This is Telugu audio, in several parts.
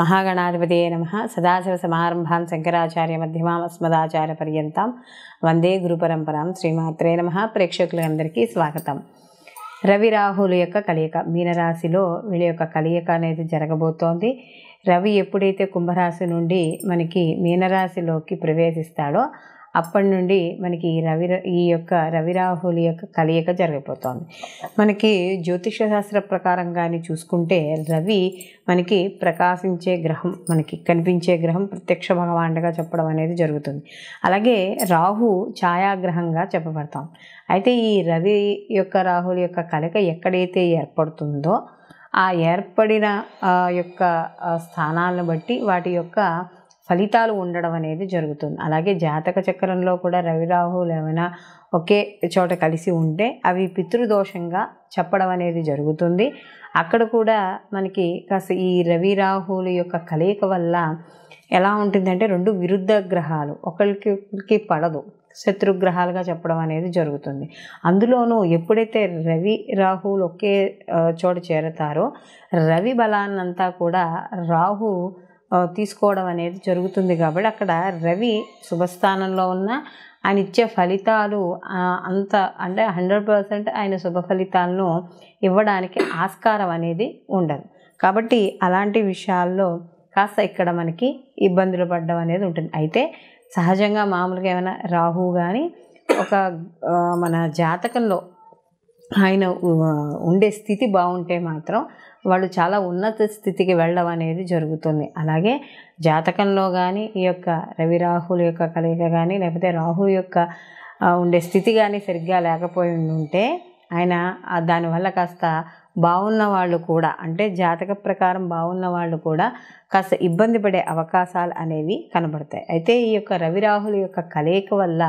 మహాగణాధిపతియే నమ సమారంభాం శంకరాచార్య మధ్యమాం అస్మదాచార్య పర్యంతం వందే గురు పరంపరాం శ్రీమాత్రే నమ ప్రేక్షకులందరికీ స్వాగతం రవి రాహుల యొక్క కలియక మీనరాశిలో వీళ్ళ యొక్క కలియక అనేది జరగబోతోంది రవి ఎప్పుడైతే కుంభరాశి నుండి మనకి మీనరాశిలోకి ప్రవేశిస్తాడో అప్పటి నుండి మనకి ఈ రవి ఈ యొక్క రవిరాహుల యొక్క కలయిక జరిగిపోతుంది మనకి జ్యోతిష శాస్త్ర ప్రకారం కానీ చూసుకుంటే రవి మనకి ప్రకాశించే గ్రహం మనకి కనిపించే గ్రహం ప్రత్యక్ష భగవానుడిగా చెప్పడం అనేది జరుగుతుంది అలాగే రాహు ఛాయాగ్రహంగా చెప్పబడతాం అయితే ఈ రవి యొక్క రాహుల యొక్క కలయిక ఎక్కడైతే ఏర్పడుతుందో ఆ ఏర్పడిన యొక్క స్థానాలను బట్టి వాటి యొక్క ఫలితాలు ఉండడం అనేది జరుగుతుంది అలాగే జాతక చక్రంలో కూడా రవి ఏమైనా ఒకే చోట కలిసి ఉంటే అవి పితృదోషంగా చెప్పడం అనేది జరుగుతుంది అక్కడ కూడా మనకి కాస్త ఈ రవి యొక్క కలయిక వల్ల ఎలా ఉంటుందంటే రెండు విరుద్ధ గ్రహాలు ఒకరికి పడదు శత్రుగ్రహాలుగా చెప్పడం అనేది జరుగుతుంది అందులోనూ ఎప్పుడైతే రవి రాహులు ఒకే చోట చేరతారో రవి బలాన్నంతా కూడా రాహు తీసుకోవడం అనేది జరుగుతుంది కాబట్టి అక్కడ రవి శుభస్థానంలో ఉన్న ఆయన ఇచ్చే ఫలితాలు అంత అంటే హండ్రెడ్ పర్సెంట్ ఆయన శుభ ఫలితాలను ఇవ్వడానికి ఆస్కారం అనేది ఉండదు కాబట్టి అలాంటి విషయాల్లో కాస్త ఇక్కడ మనకి ఇబ్బందులు పడడం అనేది ఉంటుంది అయితే సహజంగా మామూలుగా ఏమైనా రాహు కానీ ఒక మన జాతకంలో ఆయన ఉండే స్థితి బాగుంటే మాత్రం వాళ్ళు చాలా ఉన్నత స్థితికి వెళ్ళడం అనేది జరుగుతుంది అలాగే జాతకంలో కానీ ఈ యొక్క రవి రాహుల యొక్క కలయిక కానీ లేకపోతే రాహు యొక్క ఉండే స్థితి కానీ సరిగ్గా లేకపోయి ఉంటే ఆయన దానివల్ల కాస్త బాగున్న వాళ్ళు కూడా అంటే జాతక ప్రకారం బాగున్న వాళ్ళు కూడా కాస్త ఇబ్బంది పడే అవకాశాలు అనేవి కనబడతాయి అయితే ఈ యొక్క రవిరాహుల యొక్క కలయిక వల్ల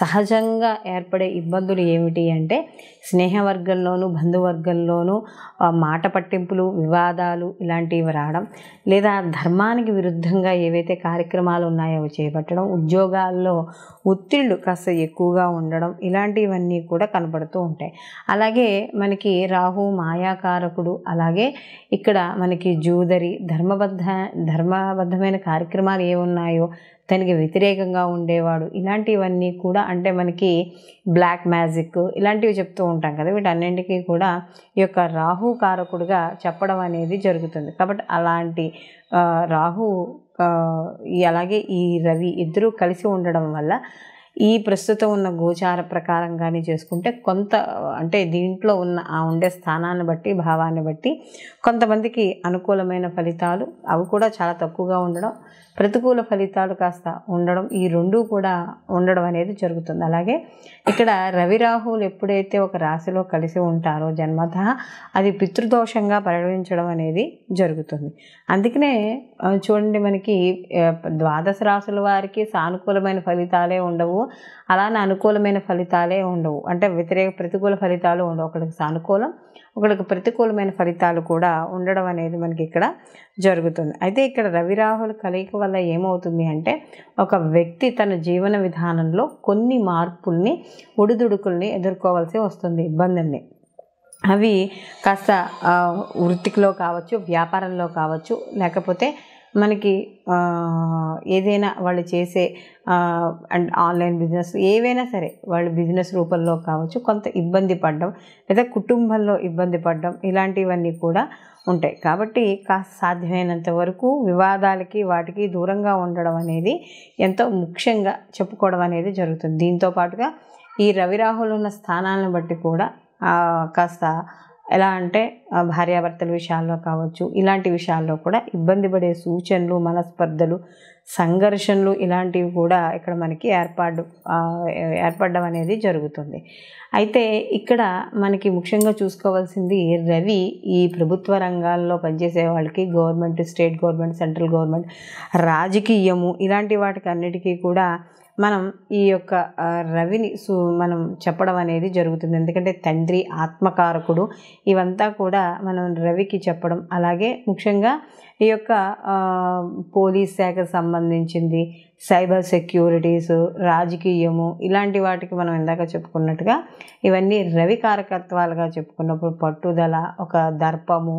సహజంగా ఏర్పడే ఇబ్బందులు ఏమిటి అంటే స్నేహవర్గంలోనూ బంధువర్గంలోనూ మాట పట్టింపులు వివాదాలు ఇలాంటివి రావడం లేదా ధర్మానికి విరుద్ధంగా ఏవైతే కార్యక్రమాలు ఉన్నాయో అవి చేపట్టడం ఉద్యోగాల్లో ఒత్తిళ్ళు కాస్త ఎక్కువగా ఉండడం ఇలాంటివన్నీ కూడా కనబడుతూ ఉంటాయి అలాగే మనకి రాహు మాయాకారకుడు అలాగే ఇక్కడ మనకి జూదరి ధర్మబద్ధ ధర్మబద్ధమైన కార్యక్రమాలు ఏమున్నాయో దానికి వ్యతిరేకంగా ఉండేవాడు ఇలాంటివన్నీ కూడా అంటే మనకి బ్లాక్ మ్యాజిక్ ఇలాంటివి చెప్తూ ఉంటాం కదా వీటన్నింటికీ కూడా ఈ యొక్క రాహు కారకుడుగా చెప్పడం అనేది జరుగుతుంది కాబట్టి అలాంటి రాహు అలాగే ఈ రవి ఇద్దరూ కలిసి ఉండడం వల్ల ఈ ప్రస్తుతం ఉన్న గోచార ప్రకారంగానే చేసుకుంటే కొంత అంటే దీంట్లో ఉన్న ఆ ఉండే స్థానాన్ని బట్టి భావాన్ని బట్టి కొంతమందికి అనుకూలమైన ఫలితాలు అవి కూడా చాలా తక్కువగా ఉండడం ప్రతికూల ఫలితాలు కాస్త ఉండడం ఈ రెండూ కూడా ఉండడం అనేది జరుగుతుంది అలాగే ఇక్కడ రవిరాహువులు ఎప్పుడైతే ఒక రాశిలో కలిసి ఉంటారో జన్మత అది పితృదోషంగా పరిగణించడం అనేది జరుగుతుంది అందుకనే చూడండి మనకి ద్వాదశ రాశుల వారికి సానుకూలమైన ఫలితాలే ఉండవు అలానే అనుకూలమైన ఫలితాలే ఉండవు అంటే వ్యతిరేక ప్రతికూల ఫలితాలు ఉండవు ఒకరికి సానుకూలం ఒకరికి ప్రతికూలమైన ఫలితాలు కూడా ఉండడం అనేది మనకి ఇక్కడ జరుగుతుంది అయితే ఇక్కడ రవి రాహుల కలయిక వల్ల ఏమవుతుంది అంటే ఒక వ్యక్తి తన జీవన విధానంలో కొన్ని మార్పుల్ని ఒడిదుడుకుల్ని ఎదుర్కోవాల్సి వస్తుంది ఇబ్బందుల్ని అవి కాస్త వృత్తికిలో కావచ్చు వ్యాపారంలో కావచ్చు లేకపోతే మనకి ఏదైనా వాళ్ళు చేసే అండ్ ఆన్లైన్ బిజినెస్ ఏవైనా సరే వాళ్ళు బిజినెస్ రూపంలో కావచ్చు కొంత ఇబ్బంది పడడం లేదా కుటుంబంలో ఇబ్బంది పడడం ఇలాంటివన్నీ కూడా ఉంటాయి కాబట్టి కాస్త సాధ్యమైనంత వరకు వివాదాలకి వాటికి దూరంగా ఉండడం అనేది ఎంతో ముఖ్యంగా చెప్పుకోవడం అనేది జరుగుతుంది దీంతో పాటుగా ఈ రవిరాహులు ఉన్న స్థానాలను బట్టి కూడా కాస్త ఎలా అంటే భార్యాభర్తల విషయాల్లో కావచ్చు ఇలాంటి విషయాల్లో కూడా ఇబ్బంది పడే సూచనలు మనస్పర్ధలు సంఘర్షణలు ఇలాంటివి కూడా ఇక్కడ మనకి ఏర్పాటు ఏర్పడడం అనేది జరుగుతుంది అయితే ఇక్కడ మనకి ముఖ్యంగా చూసుకోవాల్సింది రవి ఈ ప్రభుత్వ రంగాల్లో పనిచేసే వాళ్ళకి government state government central government రాజకీయము ఇలాంటి వాటికి అన్నిటికీ కూడా మనం ఈ యొక్క రవిని సు మనం చెప్పడం అనేది జరుగుతుంది ఎందుకంటే తండ్రి ఆత్మకారకుడు ఇవంతా కూడా మనం రవికి చెప్పడం అలాగే ముఖ్యంగా ఈ యొక్క పోలీస్ శాఖకు సంబంధించింది సైబర్ సెక్యూరిటీస్ రాజకీయము ఇలాంటి వాటికి మనం ఇందాక చెప్పుకున్నట్టుగా ఇవన్నీ రవి కారకత్వాలుగా చెప్పుకున్నప్పుడు పట్టుదల ఒక దర్పము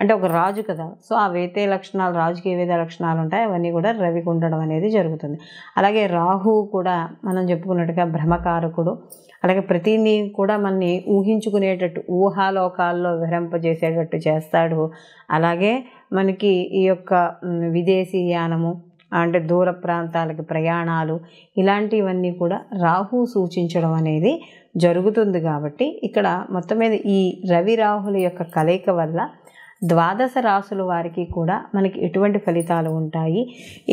అంటే ఒక రాజు కదా సో ఆ వేతే లక్షణాలు రాజుకి ఏవేదే లక్షణాలు ఉంటాయి అవన్నీ కూడా రవికి ఉండడం అనేది జరుగుతుంది అలాగే రాహు కూడా మనం చెప్పుకున్నట్టుగా భ్రమకారకుడు అలాగే ప్రతిని కూడా మనని ఊహించుకునేటట్టు ఊహాలోకాల్లో విహరింపజేసేటట్టు చేస్తాడు అలాగే మనకి ఈ యొక్క విదేశీ యానము అంటే దూర ప్రాంతాలకి ప్రయాణాలు ఇలాంటివన్నీ కూడా రాహు సూచించడం అనేది జరుగుతుంది కాబట్టి ఇక్కడ మొత్తం మీద ఈ రవి రాహుల యొక్క కలయిక వల్ల ద్వాదశ రాసుల వారికి కూడా మనకి ఎటువంటి ఫలితాలు ఉంటాయి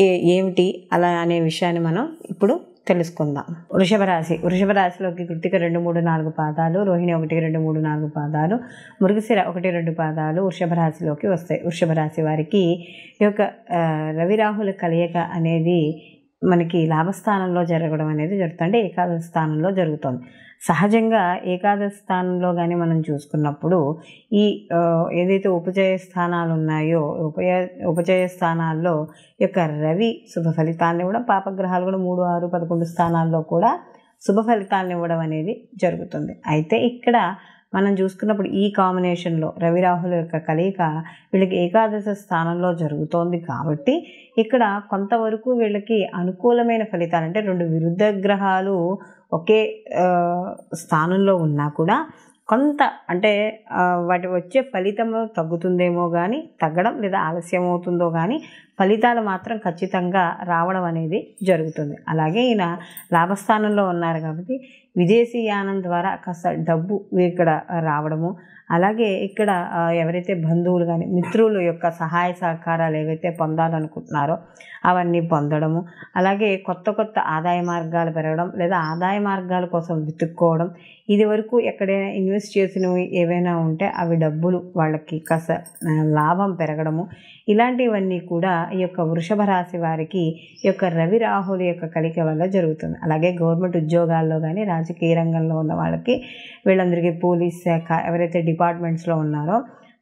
ఏ ఏమిటి అలా అనే విషయాన్ని మనం ఇప్పుడు తెలుసుకుందాం వృషభ రాశి వృషభ రాశిలోకి కృతిక రెండు మూడు నాలుగు పాదాలు రోహిణి ఒకటి రెండు మూడు నాలుగు పాదాలు మురుగుశిర ఒకటి రెండు పాదాలు వృషభ రాశిలోకి వస్తాయి వృషభ రాశి వారికి ఈ యొక్క రవిరాహుల కలయిక అనేది మనకి లాభస్థానంలో జరగడం అనేది జరుగుతుంది అంటే ఏకాదశ స్థానంలో జరుగుతుంది సహజంగా ఏకాదశి స్థానంలో కానీ మనం చూసుకున్నప్పుడు ఈ ఏదైతే ఉపజయ స్థానాలు ఉన్నాయో ఉపయ ఉపజయ స్థానాల్లో యొక్క రవి శుభ ఫలితాన్ని కూడా పాపగ్రహాలు కూడా మూడు ఆరు పదకొండు స్థానాల్లో కూడా శుభ ఫలితాలను ఇవ్వడం అనేది జరుగుతుంది అయితే ఇక్కడ మనం చూసుకున్నప్పుడు ఈ కాంబినేషన్లో రవి రాహుల యొక్క కలయిక వీళ్ళకి ఏకాదశ స్థానంలో జరుగుతోంది కాబట్టి ఇక్కడ కొంతవరకు వీళ్ళకి అనుకూలమైన ఫలితాలు అంటే రెండు విరుద్ధ గ్రహాలు ఒకే స్థానంలో ఉన్నా కూడా కొంత అంటే వాటి వచ్చే ఫలితం తగ్గుతుందేమో కానీ తగ్గడం లేదా ఆలస్యం అవుతుందో కానీ ఫలితాలు మాత్రం ఖచ్చితంగా రావడం అనేది జరుగుతుంది అలాగే ఈయన లాభస్థానంలో ఉన్నారు కాబట్టి విదేశీయానం ద్వారా కాస్త డబ్బు ఇక్కడ రావడము అలాగే ఇక్కడ ఎవరైతే బంధువులు కానీ మిత్రుల యొక్క సహాయ సహకారాలు ఏవైతే పొందాలనుకుంటున్నారో అవన్నీ పొందడము అలాగే కొత్త కొత్త ఆదాయ మార్గాలు పెరగడం లేదా ఆదాయ మార్గాల కోసం వెతుక్కోవడం ఇది వరకు ఎక్కడైనా ఇన్వెస్ట్ చేసినవి ఏవైనా ఉంటే అవి డబ్బులు వాళ్ళకి కాస్త లాభం పెరగడము ఇలాంటివన్నీ కూడా ఈ యొక్క వృషభ రాశి వారికి ఈ యొక్క రవి రాహుల యొక్క కలిక వల్ల జరుగుతుంది అలాగే గవర్నమెంట్ ఉద్యోగాల్లో కానీ రాజ రాజకీయ రంగంలో ఉన్న వాళ్ళకి వీళ్ళందరికీ పోలీస్ శాఖ ఎవరైతే డిపార్ట్మెంట్స్లో ఉన్నారో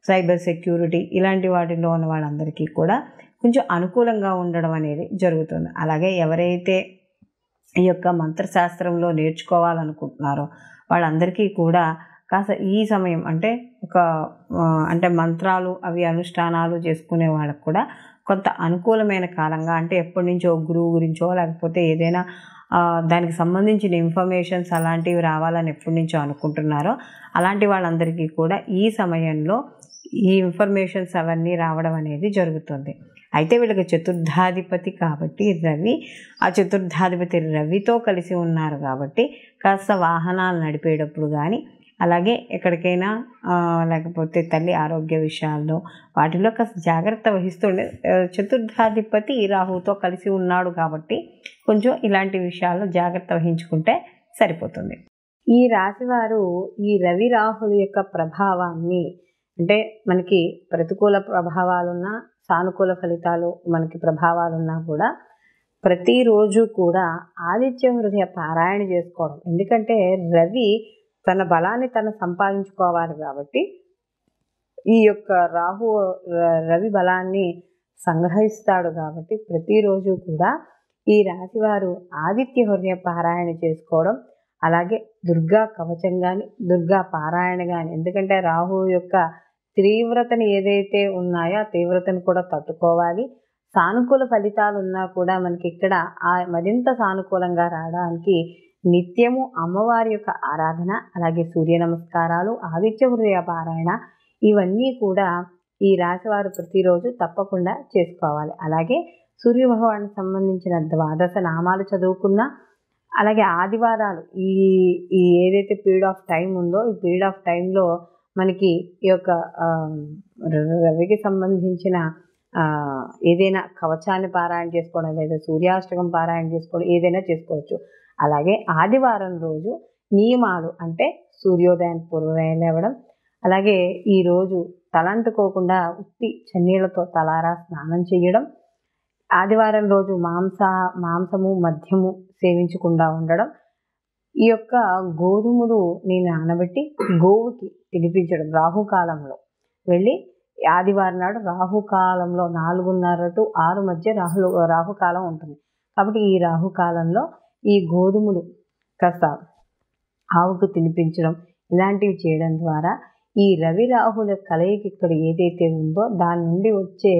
సైబర్ సెక్యూరిటీ ఇలాంటి వాటిలో ఉన్న వాళ్ళందరికీ కూడా కొంచెం అనుకూలంగా ఉండడం అనేది జరుగుతుంది అలాగే ఎవరైతే ఈ యొక్క మంత్రశాస్త్రంలో నేర్చుకోవాలనుకుంటున్నారో వాళ్ళందరికీ కూడా కాస్త ఈ సమయం అంటే ఒక అంటే మంత్రాలు అవి అనుష్ఠానాలు చేసుకునే వాళ్ళకు కూడా కొంత అనుకూలమైన కాలంగా అంటే ఎప్పటి నుంచో గురువు గురించో లేకపోతే ఏదైనా దానికి సంబంధించిన ఇన్ఫర్మేషన్స్ అలాంటివి రావాలని ఎప్పటి నుంచో అనుకుంటున్నారో అలాంటి వాళ్ళందరికీ కూడా ఈ సమయంలో ఈ ఇన్ఫర్మేషన్స్ అవన్నీ రావడం అనేది జరుగుతుంది అయితే వీళ్ళకి చతుర్థాధిపతి కాబట్టి రవి ఆ చతుర్థాధిపతి రవితో కలిసి ఉన్నారు కాబట్టి కాస్త వాహనాలు నడిపేటప్పుడు కానీ అలాగే ఎక్కడికైనా లేకపోతే తల్లి ఆరోగ్య విషయాల్లో వాటిలో కాస్త జాగ్రత్త వహిస్తుండే చతుర్థాధిపతి రాహుతో కలిసి ఉన్నాడు కాబట్టి కొంచెం ఇలాంటి విషయాల్లో జాగ్రత్త వహించుకుంటే సరిపోతుంది ఈ రాశివారు ఈ రవి రాహుల యొక్క ప్రభావాన్ని అంటే మనకి ప్రతికూల ప్రభావాలున్నా సానుకూల ఫలితాలు మనకి ప్రభావాలున్నా కూడా ప్రతిరోజు కూడా ఆదిత్య హృదయ పారాయణ చేసుకోవడం ఎందుకంటే రవి తన బలాన్ని తను సంపాదించుకోవాలి కాబట్టి ఈ యొక్క రాహు రవి బలాన్ని సంగ్రహిస్తాడు కాబట్టి ప్రతిరోజు కూడా ఈ రాశివారు ఆదిత్య హృదయ పారాయణ చేసుకోవడం అలాగే దుర్గా కవచం కానీ దుర్గా పారాయణ కానీ ఎందుకంటే రాహు యొక్క తీవ్రతను ఏదైతే ఉన్నాయో ఆ తీవ్రతను కూడా తట్టుకోవాలి సానుకూల ఫలితాలు ఉన్నా కూడా మనకి ఇక్కడ మరింత సానుకూలంగా రావడానికి నిత్యము అమ్మవారి యొక్క ఆరాధన అలాగే సూర్య నమస్కారాలు ఆదిత్య హృదయ పారాయణ ఇవన్నీ కూడా ఈ రాశివారు ప్రతిరోజు తప్పకుండా చేసుకోవాలి అలాగే సూర్య భగవాన్ సంబంధించిన ద్వాదశ నామాలు చదువుకున్నా అలాగే ఆదివారాలు ఈ ఈ ఏదైతే పీరియడ్ ఆఫ్ టైం ఉందో ఈ పీరియడ్ ఆఫ్ టైంలో మనకి ఈ యొక్క రవికి సంబంధించిన ఏదైనా కవచాన్ని పారాయణ చేసుకోవడం లేదా సూర్యాష్టకం పారాయణ చేసుకోవడం ఏదైనా చేసుకోవచ్చు అలాగే ఆదివారం రోజు నియమాలు అంటే సూర్యోదయం పూర్వమే లేవడం అలాగే ఈరోజు తలంటుకోకుండా ఉత్తి చెన్నీళ్లతో తలారా స్నానం చేయడం ఆదివారం రోజు మాంస మాంసము మద్యము సేవించకుండా ఉండడం ఈ యొక్క గోధుమలు నేను నానబెట్టి గోవుకి తినిపించడం రాహుకాలంలో వెళ్ళి ఆదివారం నాడు రాహుకాలంలో నాలుగున్నర టు ఆరు మధ్య రాహులు రాహుకాలం ఉంటుంది కాబట్టి ఈ రాహుకాలంలో ఈ గోధుమలు కాస్త ఆవుకు తినిపించడం ఇలాంటివి చేయడం ద్వారా ఈ రవి రాహుల కలయిక ఇక్కడ ఏదైతే ఉందో దాని నుండి వచ్చే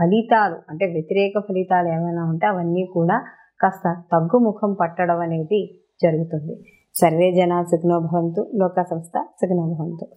ఫలితాలు అంటే వ్యతిరేక ఫలితాలు ఏమైనా ఉంటే అవన్నీ కూడా కాస్త తగ్గుముఖం పట్టడం అనేది జరుగుతుంది సర్వే జనా సుఖనోభవంతు లోక సంస్థ సుఖనోభవంతు